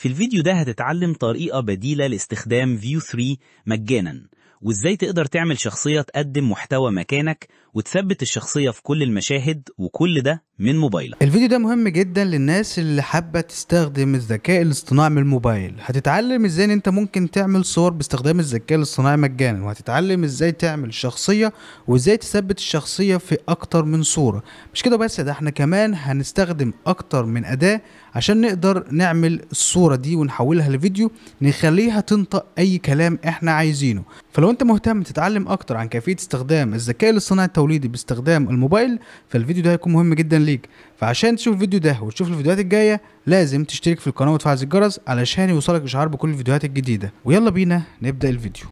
في الفيديو ده هتتعلم طريقة بديلة لاستخدام View 3 مجانا وازاي تقدر تعمل شخصية تقدم محتوى مكانك وتثبت الشخصية في كل المشاهد وكل ده من موبايلك الفيديو ده مهم جدا للناس اللي حابة تستخدم الذكاء الاصطناعي من الموبايل هتتعلم ازاي ان انت ممكن تعمل صور باستخدام الذكاء الاصطناعي مجانا وهتتعلم ازاي تعمل شخصية وازاي تثبت الشخصية في اكتر من صورة مش كده بس ده احنا كمان هنستخدم اكتر من اداة عشان نقدر نعمل الصورة دي ونحولها لفيديو نخليها تنطق أي كلام إحنا عايزينه فلو أنت مهتم تتعلم أكتر عن كيفية استخدام الذكاء الاصطناعي التوليدي باستخدام الموبايل فالفيديو ده هيكون مهم جدا ليك فعشان تشوف الفيديو ده وتشوف الفيديوهات الجاية لازم تشترك في القناة وتفعل الجرس علشان يوصلك إشعار بكل الفيديوهات الجديدة ويلا بينا نبدأ الفيديو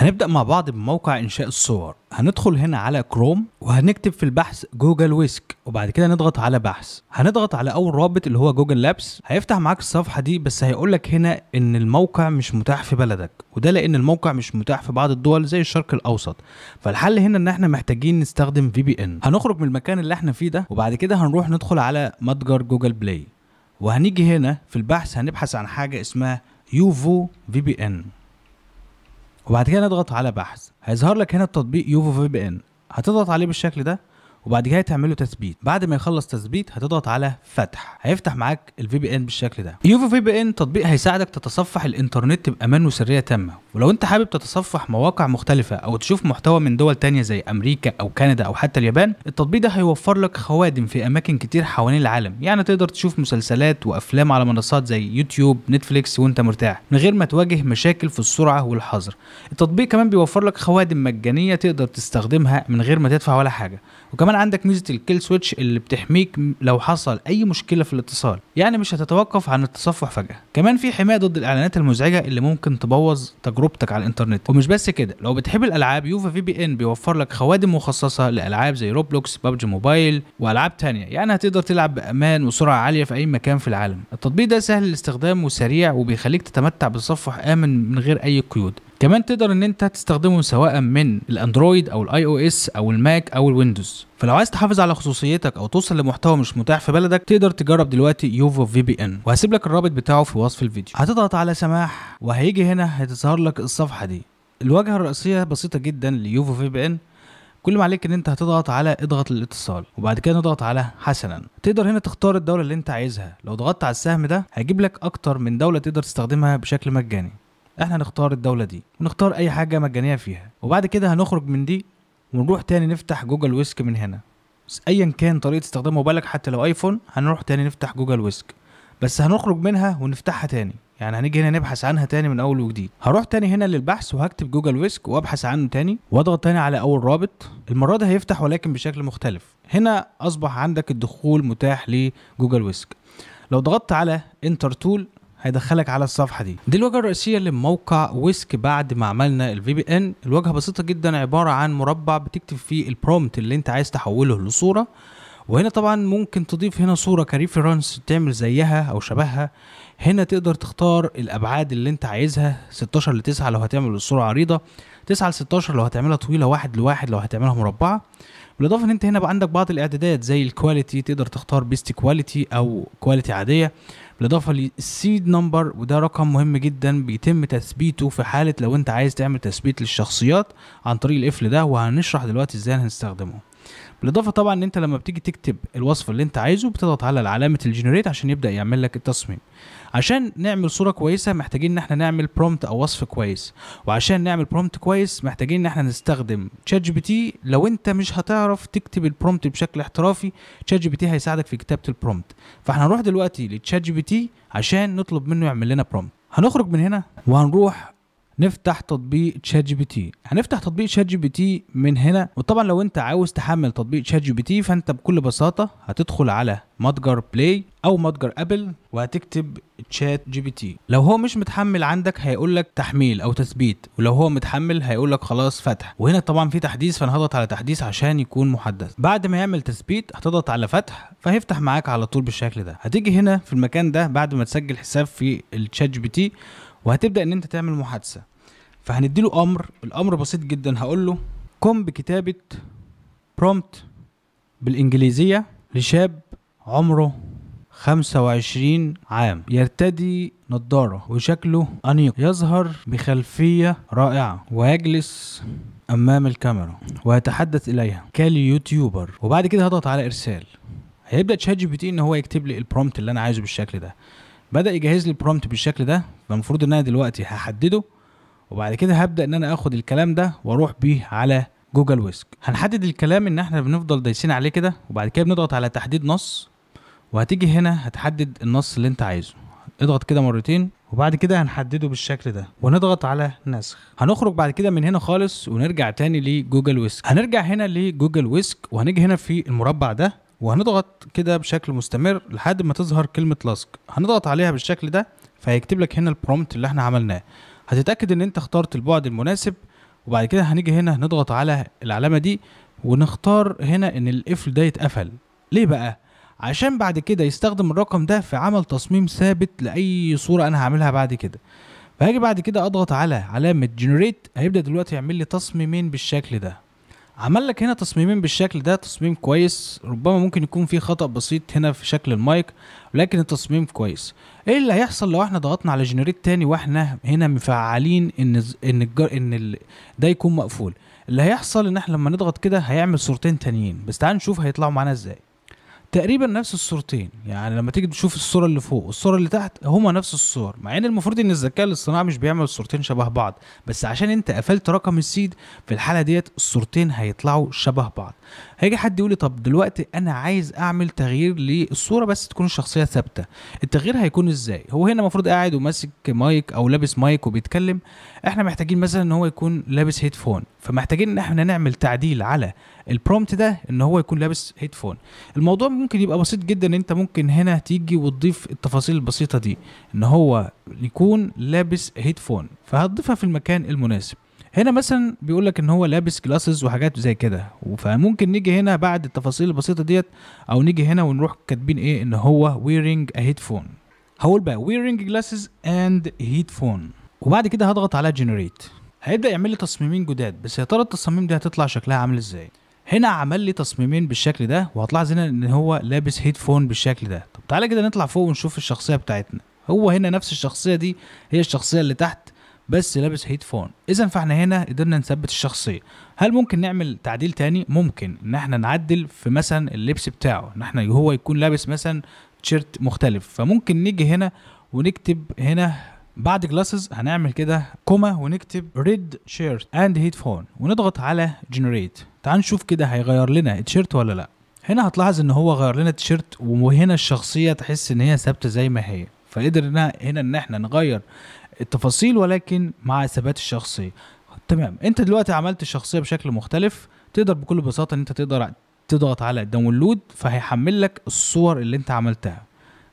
هنبدأ مع بعض بموقع إنشاء الصور هندخل هنا على كروم وهنكتب في البحث جوجل ويسك وبعد كده نضغط على بحث هنضغط على أول رابط اللي هو جوجل لابس هيفتح معاك الصفحة دي بس هيقولك هنا إن الموقع مش متاح في بلدك وده لأن الموقع مش متاح في بعض الدول زي الشرق الأوسط فالحل هنا إن إحنا محتاجين نستخدم في بي إن هنخرج من المكان اللي إحنا فيه ده وبعد كده هنروح ندخل على متجر جوجل بلاي وهنيجي هنا في البحث هنبحث عن حاجة اسمها يوفو في بي إن وبعد كده نضغط على بحث هيظهر لك هنا التطبيق يوفو في بي ان هتضغط عليه بالشكل ده وبعد كده تعمله تثبيت بعد ما يخلص تثبيت هتضغط على فتح هيفتح معاك الفي بي ان بالشكل ده يوفو في بي ان تطبيق هيساعدك تتصفح الانترنت بامان وسريه تامه ولو انت حابب تتصفح مواقع مختلفة او تشوف محتوى من دول تانية زي امريكا او كندا او حتى اليابان التطبيق ده هيوفر لك خوادم في اماكن كتير حوالين العالم يعني تقدر تشوف مسلسلات وافلام على منصات زي يوتيوب نتفليكس وانت مرتاح من غير ما تواجه مشاكل في السرعة والحظر التطبيق كمان بيوفر لك خوادم مجانية تقدر تستخدمها من غير ما تدفع ولا حاجة وكمان عندك ميزة الكيل سويتش اللي بتحميك لو حصل اي مشكلة في الاتصال يعني مش هتتوقف عن التصفح فجأة كمان في حماية ضد الاعلانات المزعجة اللي ممكن تبوظ تجربة تجربتك على الانترنت ومش بس كده لو بتحب الالعاب يوفا في بي ان بيوفر لك خوادم مخصصه لالعاب زي روبلوكس ببجي موبايل والعاب تانية يعني هتقدر تلعب بامان وسرعه عاليه في اي مكان في العالم التطبيق ده سهل الاستخدام وسريع وبيخليك تتمتع بتصفح امن من غير اي قيود كمان تقدر ان انت تستخدمه سواء من الاندرويد او الاي او اس او الماك او الويندوز فلو عايز تحافظ على خصوصيتك او توصل لمحتوى مش متاح في بلدك تقدر تجرب دلوقتي يوفو في بي ان وهسيب لك الرابط بتاعه في وصف الفيديو هتضغط على سماح وهيجي هنا هتظهر لك الصفحه دي الواجهه الرئيسيه بسيطه جدا ليوفو في بي ان كل ما عليك ان انت هتضغط على اضغط الاتصال وبعد كده نضغط على حسنا تقدر هنا تختار الدوله اللي انت عايزها لو ضغطت على السهم ده هيجيب لك اكتر من دوله تقدر تستخدمها بشكل مجاني احنا هنختار الدوله دي ونختار اي حاجه مجانيه فيها وبعد كده هنخرج من دي ونروح تاني نفتح جوجل ويسك من هنا بس ايا كان طريقه استخدام موبايلك حتى لو ايفون هنروح تاني نفتح جوجل ويسك بس هنخرج منها ونفتحها تاني يعني هنيجي هنا نبحث عنها تاني من اول وجديد هروح تاني هنا للبحث وهكتب جوجل ويسك وابحث عنه تاني واضغط تاني على اول رابط المره دي هيفتح ولكن بشكل مختلف هنا اصبح عندك الدخول متاح لجوجل ويسك لو ضغطت على انتر تول هيدخلك على الصفحه دي دي الواجهه الرئيسيه لموقع ويسك بعد ما عملنا الفي بي ان الواجهه بسيطه جدا عباره عن مربع بتكتب فيه البرومت اللي انت عايز تحوله لصوره وهنا طبعا ممكن تضيف هنا صوره كريفرنس تعمل زيها او شبهها هنا تقدر تختار الابعاد اللي انت عايزها 16 ل 9 لو هتعمل الصوره عريضه 9 ل 16 لو هتعملها طويله 1 لواحد لو هتعملها مربعه بالاضافه ان انت هنا بقى عندك بعض الاعدادات زي الكواليتي تقدر تختار بيست كواليتي او كواليتي عاديه بالاضافه للسيد نمبر وده رقم مهم جدا بيتم تثبيته في حاله لو انت عايز تعمل تثبيت للشخصيات عن طريق القفل ده وهنشرح دلوقتي ازاي هنستخدمه بالاضافه طبعا ان انت لما بتيجي تكتب الوصف اللي انت عايزه بتضغط على علامه الجنريت عشان يبدا يعمل لك التصميم عشان نعمل صوره كويسه محتاجين ان احنا نعمل برومت او وصف كويس وعشان نعمل برومت كويس محتاجين ان احنا نستخدم تشات جي بي تي لو انت مش هتعرف تكتب البرومت بشكل احترافي تشات جي بي تي هيساعدك في كتابه البرومت فاحنا هنروح دلوقتي لتشات جي بي تي عشان نطلب منه يعمل لنا برومت هنخرج من هنا وهنروح نفتح تطبيق تشات جي بي تي هنفتح تطبيق تشات جي بي تي من هنا وطبعا لو انت عاوز تحمل تطبيق تشات جي بي تي فانت بكل بساطه هتدخل على متجر بلاي او متجر ابل وهتكتب تشات جي بي تي لو هو مش متحمل عندك هيقول لك تحميل او تثبيت ولو هو متحمل هيقول لك خلاص فتح وهنا طبعا في تحديث فانا هضغط على تحديث عشان يكون محدث بعد ما يعمل تثبيت هتضغط على فتح فهيفتح معاك على طول بالشكل ده هتيجي هنا في المكان ده بعد ما تسجل حساب في التشات جي بي تي وهتبدا ان انت تعمل محادثه فهنديله امر الامر بسيط جدا هقول له قم بكتابه برومت بالانجليزيه لشاب عمره 25 عام يرتدي نظارة وشكله أنيق يظهر بخلفية رائعة ويجلس أمام الكاميرا ويتحدث إليها كاليوتيوبر وبعد كده هضغط على إرسال هيبدأ تشات جي بي تي إن هو يكتب لي البرومت اللي أنا عايزه بالشكل ده بدأ يجهز لي البرومت بالشكل ده فالمفروض ان انا دلوقتي هحدده وبعد كده هبدا ان انا اخد الكلام ده واروح بيه على جوجل ويسك هنحدد الكلام ان احنا بنفضل دايسين عليه كده وبعد كده بنضغط على تحديد نص وهتيجي هنا هتحدد النص اللي انت عايزه اضغط كده مرتين وبعد كده هنحدده بالشكل ده ونضغط على نسخ هنخرج بعد كده من هنا خالص ونرجع تاني لجوجل ويسك هنرجع هنا لجوجل ويسك وهنيجي هنا في المربع ده وهنضغط كده بشكل مستمر لحد ما تظهر كلمة لاسك هنضغط عليها بالشكل ده فهيكتب لك هنا البرومت اللي احنا عملناه هتتاكد ان انت اخترت البعد المناسب وبعد كده هنيجي هنا نضغط على العلامه دي ونختار هنا ان القفل ده يتقفل ليه بقى عشان بعد كده يستخدم الرقم ده في عمل تصميم ثابت لاي صوره انا هعملها بعد كده فهاجي بعد كده اضغط على علامه جنريت هيبدا دلوقتي يعمل لي تصميمين بالشكل ده عمل لك هنا تصميمين بالشكل ده تصميم كويس ربما ممكن يكون في خطأ بسيط هنا في شكل المايك لكن التصميم كويس ايه اللي هيحصل لو احنا ضغطنا على جنريت تاني واحنا هنا مفعلين ان ان الجر ان ال... ده يكون مقفول اللي هيحصل ان احنا لما نضغط كده هيعمل صورتين تانيين بس تعال نشوف هيطلعوا معانا ازاي تقريبا نفس الصورتين يعني لما تيجي تشوف الصوره اللي فوق والصوره اللي تحت هما نفس الصور مع ان المفروض ان الذكاء الاصطناعي مش بيعمل الصورتين شبه بعض بس عشان انت قفلت رقم السيد في الحاله ديت الصورتين هيطلعوا شبه بعض هيجي حد يقول لي طب دلوقتي انا عايز اعمل تغيير للصوره بس تكون الشخصيه ثابته التغيير هيكون ازاي هو هنا المفروض قاعد وماسك مايك او لابس مايك وبيتكلم احنا محتاجين مثلا ان هو يكون لابس هيدفون فمحتاجين ان احنا نعمل تعديل على البرومت ده ان هو يكون لابس هيدفون الموضوع ممكن يبقى بسيط جدا انت ممكن هنا تيجي وتضيف التفاصيل البسيطه دي ان هو يكون لابس هيدفون فهتضيفها في المكان المناسب هنا مثلا بيقول لك ان هو لابس جلاسز وحاجات زي كده فممكن نيجي هنا بعد التفاصيل البسيطه ديت او نيجي هنا ونروح كاتبين ايه ان هو ا هيدفون هقول بقى ويرينج جلاسز اند هيدفون وبعد كده هضغط على جنريت هيبدا يعمل لي تصميمين جداد بس يا ترى التصاميم دي هتطلع شكلها عامل ازاي هنا عمل لي تصميمين بالشكل ده وهتلاحظ هنا ان هو لابس هيدفون بالشكل ده طب تعالى كده نطلع فوق ونشوف الشخصيه بتاعتنا هو هنا نفس الشخصيه دي هي الشخصيه اللي تحت بس لابس هيد فون اذا فاحنا هنا قدرنا نثبت الشخصيه هل ممكن نعمل تعديل تاني ممكن ان احنا نعدل في مثلا اللبس بتاعه ان احنا هو يكون لابس مثلا تيشيرت مختلف فممكن نيجي هنا ونكتب هنا بعد جلاسز هنعمل كده كوما ونكتب ريد شيرت اند هيد فون ونضغط على جنريت تعال نشوف كده هيغير لنا التيشيرت ولا لا هنا هتلاحظ ان هو غير لنا التيشيرت وهنا الشخصيه تحس ان هي ثابته زي ما هي فقدرنا هنا ان احنا نغير التفاصيل ولكن مع ثبات الشخصيه تمام انت دلوقتي عملت الشخصيه بشكل مختلف تقدر بكل بساطه ان انت تقدر تضغط على داونلود فهيحمل لك الصور اللي انت عملتها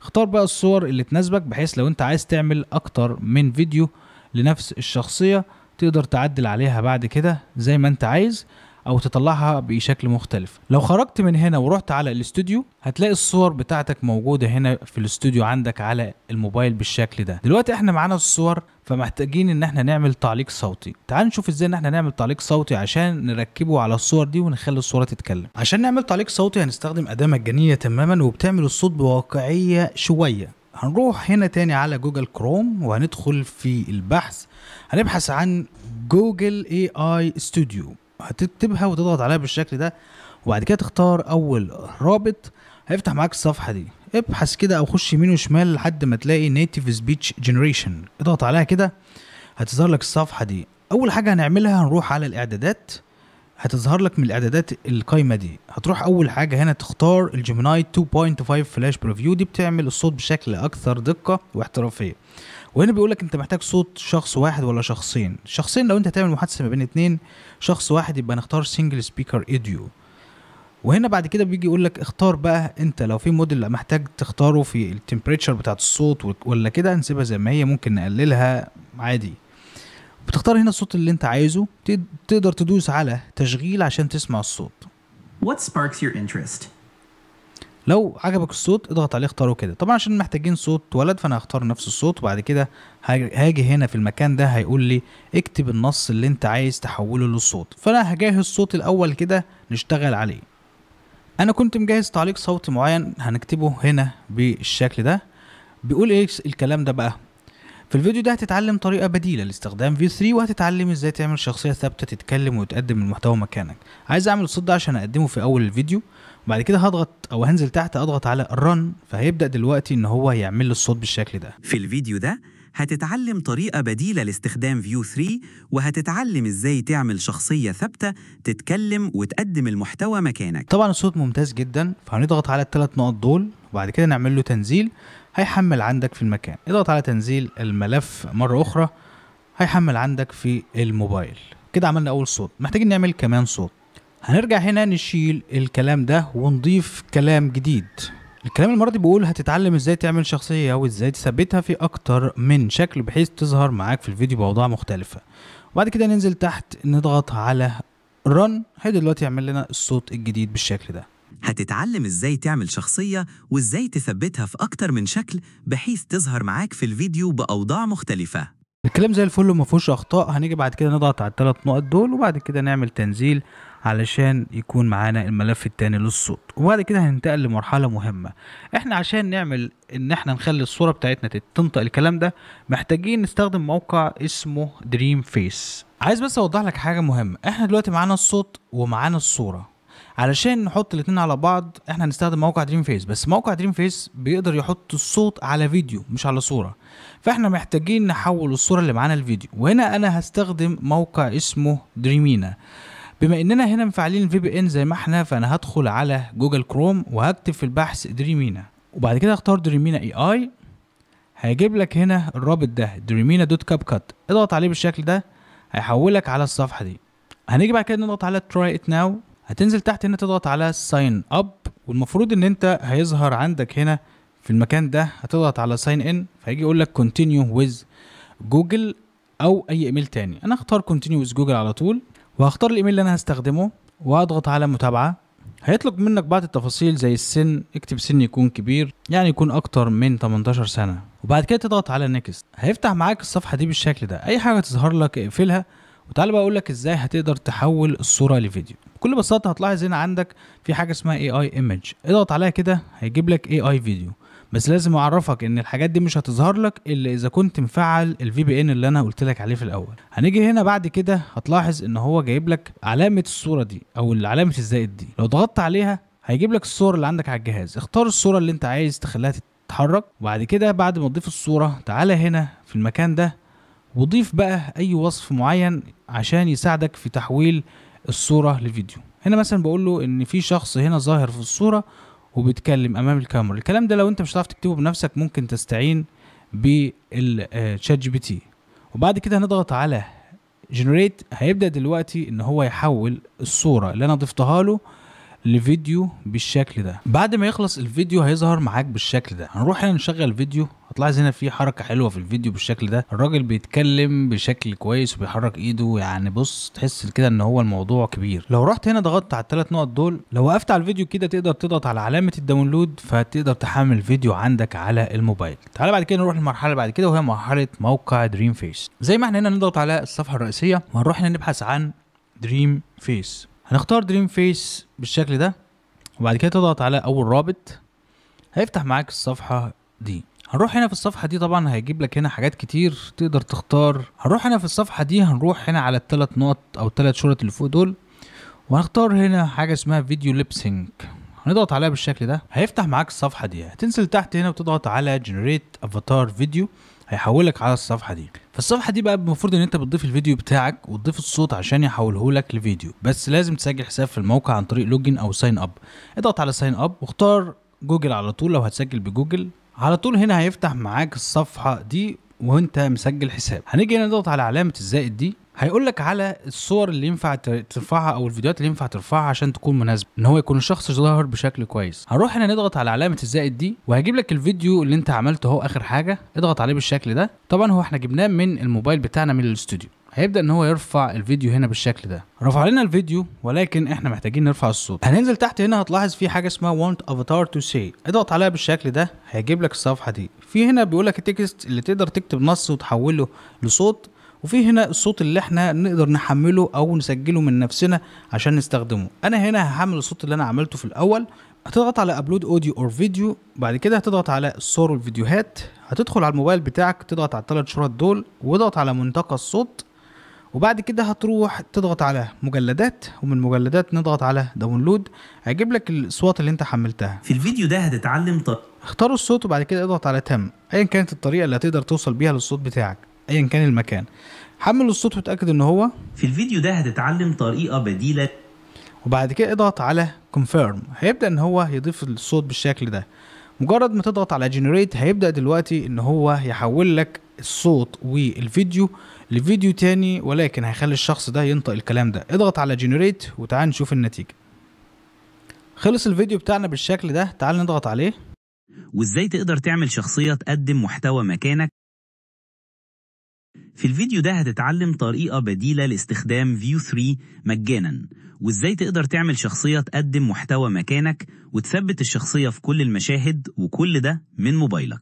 اختار بقى الصور اللي تناسبك بحيث لو انت عايز تعمل اكتر من فيديو لنفس الشخصيه تقدر تعدل عليها بعد كده زي ما انت عايز او تطلعها بشكل مختلف لو خرجت من هنا ورحت على الاستوديو هتلاقي الصور بتاعتك موجوده هنا في الاستوديو عندك على الموبايل بالشكل ده دلوقتي احنا معانا الصور فمحتاجين ان احنا نعمل تعليق صوتي تعال نشوف ازاي ان احنا نعمل تعليق صوتي عشان نركبه على الصور دي ونخلي الصوره تتكلم عشان نعمل تعليق صوتي هنستخدم اداه مجانيه تماما وبتعمل الصوت بواقعيه شويه هنروح هنا تاني على جوجل كروم وهندخل في البحث هنبحث عن جوجل اي اي ستوديو هتكتبها وتضغط عليها بالشكل ده وبعد كده تختار اول رابط هيفتح معاك الصفحه دي ابحث كده او خش يمين وشمال لحد ما تلاقي نيتيف سبيتش جنريشن اضغط عليها كده هتظهر لك الصفحه دي اول حاجه هنعملها هنروح على الاعدادات هتظهر لك من الاعدادات القايمه دي هتروح اول حاجه هنا تختار الجيميناي 2.5 فلاش بريفيو دي بتعمل الصوت بشكل اكثر دقه واحترافيه وهنا بيقول لك انت محتاج صوت شخص واحد ولا شخصين شخصين لو انت هتعمل محادثه ما بين اتنين شخص واحد يبقى نختار سنجل سبيكر ايديو وهنا بعد كده بيجي يقول لك اختار بقى انت لو في موديل محتاج تختاره في التمبريتشر بتاعت الصوت ولا كده نسيبها زي ما هي ممكن نقللها عادي بتختار هنا الصوت اللي انت عايزه تقدر تدوس على تشغيل عشان تسمع الصوت What sparks your interest? لو عجبك الصوت اضغط عليه اختاره كده طبعا عشان محتاجين صوت ولد فانا هختار نفس الصوت وبعد كده هاجي هنا في المكان ده هيقول لي اكتب النص اللي انت عايز تحوله للصوت فانا هجهز صوت الاول كده نشتغل عليه انا كنت مجهز تعليق صوتي معين هنكتبه هنا بالشكل ده بيقول ايه الكلام ده بقى في الفيديو ده هتتعلم طريقة بديلة لاستخدام فيو 3 وهتتعلم ازاي تعمل شخصية ثابتة تتكلم وتقدم المحتوى مكانك عايز اعمل الصوت ده عشان اقدمه في اول الفيديو وبعد كده هضغط او هنزل تحت اضغط على الرن فهيبدأ دلوقتي ان هو يعمل لي الصوت بالشكل ده في الفيديو ده هتتعلم طريقة بديلة لاستخدام فيو 3 وهتتعلم ازاي تعمل شخصية ثابتة تتكلم وتقدم المحتوى مكانك طبعا الصوت ممتاز جدا فهنضغط على الثلاث نقط دول وبعد كده نعمل له تنزيل هيحمل عندك في المكان اضغط على تنزيل الملف مرة أخرى هيحمل عندك في الموبايل كده عملنا أول صوت محتاجين نعمل كمان صوت هنرجع هنا نشيل الكلام ده ونضيف كلام جديد الكلام المرة دي بيقول هتتعلم ازاي تعمل شخصية وازاي تثبتها في اكتر من شكل بحيث تظهر معاك في الفيديو بأوضاع مختلفة وبعد كده ننزل تحت نضغط على رن هيدي دلوقتي يعمل لنا الصوت الجديد بالشكل ده هتتعلم ازاي تعمل شخصية وازاي تثبتها في أكتر من شكل بحيث تظهر معاك في الفيديو بأوضاع مختلفة الكلام زي الفل وما فيهوش اخطاء هنيجي بعد كده نضغط على الثلاث نقط دول وبعد كده نعمل تنزيل علشان يكون معانا الملف الثاني للصوت وبعد كده هننتقل لمرحله مهمه احنا عشان نعمل ان احنا نخلي الصوره بتاعتنا تنطق الكلام ده محتاجين نستخدم موقع اسمه دريم فيس عايز بس اوضح لك حاجه مهمه احنا دلوقتي معانا الصوت ومعانا الصوره علشان نحط الاثنين على بعض احنا هنستخدم موقع دريم فيس بس موقع دريم فيس بيقدر يحط الصوت على فيديو مش على صوره فاحنا محتاجين نحول الصوره اللي معانا لفيديو وهنا انا هستخدم موقع اسمه دريمينا بما اننا هنا مفعلين الفي بي ان زي ما احنا فانا هدخل على جوجل كروم وهكتب في البحث دريمينا وبعد كده اختار دريمينا اي اي هيجيب لك هنا الرابط ده دريمينا دوت كاب كات اضغط عليه بالشكل ده هيحولك على الصفحه دي هنيجي بعد كده نضغط على تراي ات ناو هتنزل تحت هنا تضغط على ساين اب والمفروض ان انت هيظهر عندك هنا في المكان ده هتضغط على ساين ان فهيجي يقول لك كونتينيو ويز جوجل او اي ايميل تاني انا هختار كونتينيو ويز جوجل على طول وهختار الايميل اللي انا هستخدمه واضغط على متابعه هيطلب منك بعض التفاصيل زي السن اكتب سن يكون كبير يعني يكون اكتر من 18 سنه وبعد كده تضغط على نيكست هيفتح معاك الصفحه دي بالشكل ده اي حاجه تظهر لك اقفلها وتعالى بقى اقول لك ازاي هتقدر تحول الصوره لفيديو بكل بساطه هتلاحظ هنا عندك في حاجه اسمها اي اي ايمج اضغط عليها كده هيجيب لك اي اي فيديو بس لازم اعرفك ان الحاجات دي مش هتظهر لك الا اذا كنت مفعل الفي بي ان اللي انا قلت لك عليه في الاول هنيجي هنا بعد كده هتلاحظ ان هو جايب لك علامه الصوره دي او علامه الزائد دي لو ضغطت عليها هيجيب لك الصور اللي عندك على الجهاز اختار الصوره اللي انت عايز تخليها تتحرك وبعد كده بعد ما تضيف الصوره تعالى هنا في المكان ده وضيف بقى اي وصف معين عشان يساعدك في تحويل الصوره لفيديو هنا مثلا بقول له ان في شخص هنا ظاهر في الصوره وبيتكلم امام الكاميرا الكلام ده لو انت مش هتعرف تكتبه بنفسك ممكن تستعين بالشات جي بي تي وبعد كده هنضغط على جنريت هيبدا دلوقتي ان هو يحول الصوره اللي انا ضفتها له لفيديو بالشكل ده بعد ما يخلص الفيديو هيظهر معاك بالشكل ده هنروح هنا نشغل فيديو هتلاحظ هنا في حركه حلوه في الفيديو بالشكل ده الراجل بيتكلم بشكل كويس وبيحرك ايده يعني بص تحس كده ان هو الموضوع كبير لو رحت هنا ضغطت على الثلاث نقط دول لو وقفت على الفيديو كده تقدر تضغط على علامه الداونلود فتقدر تحمل الفيديو عندك على الموبايل تعالى بعد كده نروح للمرحله اللي بعد كده وهي مرحله موقع دريم فيس زي ما احنا هنا نضغط على الصفحه الرئيسيه وهنروح هنا نبحث عن دريم فيس هنختار دريم فيس بالشكل ده وبعد كده تضغط على اول رابط هيفتح معاك الصفحة دي هنروح هنا في الصفحة دي طبعا هيجيب لك هنا حاجات كتير تقدر تختار هنروح هنا في الصفحة دي هنروح هنا على التلات نقط او التلات شرط اللي فوق دول وهنختار هنا حاجة اسمها فيديو ليبسينج هنضغط عليها بالشكل ده هيفتح معاك الصفحة دي هتنزل تحت هنا وتضغط على جنريت افاتار فيديو هيحولك على الصفحه دي فالصفحه دي بقى المفروض ان انت بتضيف الفيديو بتاعك وتضيف الصوت عشان يحوله لك لفيديو بس لازم تسجل حساب في الموقع عن طريق لوجن او ساين اب اضغط على ساين اب واختار جوجل على طول لو هتسجل بجوجل على طول هنا هيفتح معاك الصفحه دي وانت مسجل حساب هنيجي هنا نضغط على علامه الزائد دي هيقول لك على الصور اللي ينفع ترفعها او الفيديوهات اللي ينفع ترفعها عشان تكون مناسبه ان هو يكون الشخص ظاهر بشكل كويس هنروح هنا نضغط على علامه الزائد دي وهجيب لك الفيديو اللي انت عملته اهو اخر حاجه اضغط عليه بالشكل ده طبعا هو احنا جبناه من الموبايل بتاعنا من الاستوديو هيبدا ان هو يرفع الفيديو هنا بالشكل ده رفع لنا الفيديو ولكن احنا محتاجين نرفع الصوت هننزل تحت هنا هتلاحظ في حاجه اسمها want avatar to say اضغط عليها بالشكل ده هيجيب لك الصفحه دي في هنا بيقول لك التكست اللي تقدر تكتب نص وتحوله لصوت وفي هنا الصوت اللي احنا نقدر نحمله او نسجله من نفسنا عشان نستخدمه انا هنا هحمل الصوت اللي انا عملته في الاول هتضغط على ابلود اوديو اور فيديو بعد كده هتضغط على صور الفيديوهات هتدخل على الموبايل بتاعك تضغط على الثلاث شرط دول واضغط على منطقة الصوت وبعد كده هتروح تضغط على مجلدات ومن مجلدات نضغط على داونلود هيجيب لك الاصوات اللي انت حملتها في الفيديو ده هتتعلم طب اختار الصوت وبعد كده اضغط على تم ايا كانت الطريقه اللي هتقدر توصل بيها للصوت بتاعك ايا كان المكان حمل الصوت وتاكد ان هو في الفيديو ده هتتعلم طريقه بديله وبعد كده اضغط على كونفيرم هيبدا ان هو يضيف الصوت بالشكل ده مجرد ما تضغط على جنريت هيبدا دلوقتي ان هو يحول لك الصوت والفيديو لفيديو تاني ولكن هيخلي الشخص ده ينطق الكلام ده اضغط على جنريت وتعال نشوف النتيجه خلص الفيديو بتاعنا بالشكل ده تعال نضغط عليه وازاي تقدر تعمل شخصيه تقدم محتوى مكانك في الفيديو ده هتتعلم طريقة بديلة لاستخدام فيو 3 مجانا وازاي تقدر تعمل شخصية تقدم محتوى مكانك وتثبت الشخصية في كل المشاهد وكل ده من موبايلك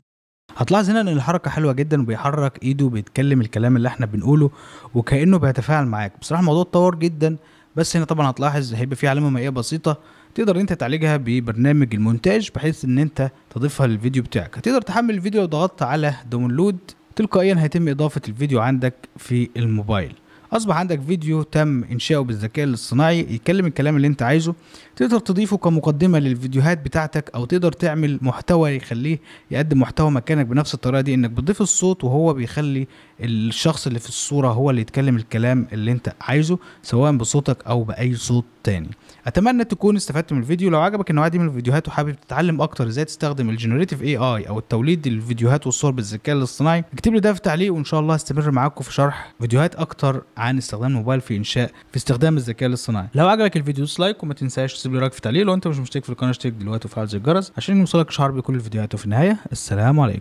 هتلاحظ هنا ان الحركه حلوه جدا وبيحرك ايده وبيتكلم الكلام اللي احنا بنقوله وكانه بيتفاعل معاك بصراحه الموضوع اتطور جدا بس هنا طبعا هتلاحظ هيبقى في علامه مائيه بسيطه تقدر انت تعالجها ببرنامج المونتاج بحيث ان انت تضيفها للفيديو بتاعك هتقدر تحمل الفيديو لو ضغطت على داونلود تلقائيا هيتم إضافة الفيديو عندك في الموبايل أصبح عندك فيديو تم إنشاؤه بالذكاء الاصطناعي يتكلم الكلام اللي أنت عايزه تقدر تضيفه كمقدمه للفيديوهات بتاعتك او تقدر تعمل محتوى يخليه يقدم محتوى مكانك بنفس الطريقه دي انك بتضيف الصوت وهو بيخلي الشخص اللي في الصوره هو اللي يتكلم الكلام اللي انت عايزه سواء بصوتك او باي صوت تاني اتمنى تكون استفدت من الفيديو لو عجبك النوع دي من الفيديوهات وحابب تتعلم اكتر ازاي تستخدم الجنريتيف اي اي او التوليد للفيديوهات والصور بالذكاء الاصطناعي اكتب لي ده في تعليق وان شاء الله هستمر معاكم في شرح فيديوهات اكتر عن استخدام الموبايل في انشاء في استخدام الذكاء الاصطناعي لو عجبك الفيديو دوس لايك وما تنساش تسيب لي رايك في تعليق لو انت مش مشترك في القناه اشترك دلوقتي وفعل زر الجرس عشان يوصلك اشعار بكل الفيديوهات وفي النهايه السلام عليكم